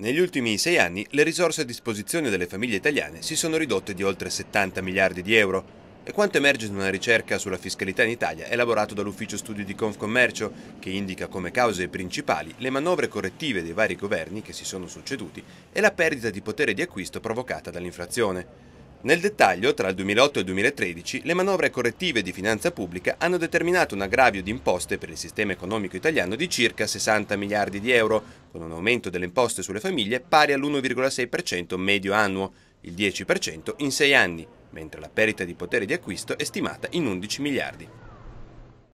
Negli ultimi sei anni le risorse a disposizione delle famiglie italiane si sono ridotte di oltre 70 miliardi di euro e quanto emerge in una ricerca sulla fiscalità in Italia elaborato dall'ufficio studi di Confcommercio, che indica come cause principali le manovre correttive dei vari governi che si sono succeduti e la perdita di potere di acquisto provocata dall'inflazione. Nel dettaglio, tra il 2008 e il 2013, le manovre correttive di finanza pubblica hanno determinato un aggravio di imposte per il sistema economico italiano di circa 60 miliardi di euro, con un aumento delle imposte sulle famiglie pari all'1,6% medio annuo, il 10% in 6 anni, mentre la perdita di potere di acquisto è stimata in 11 miliardi.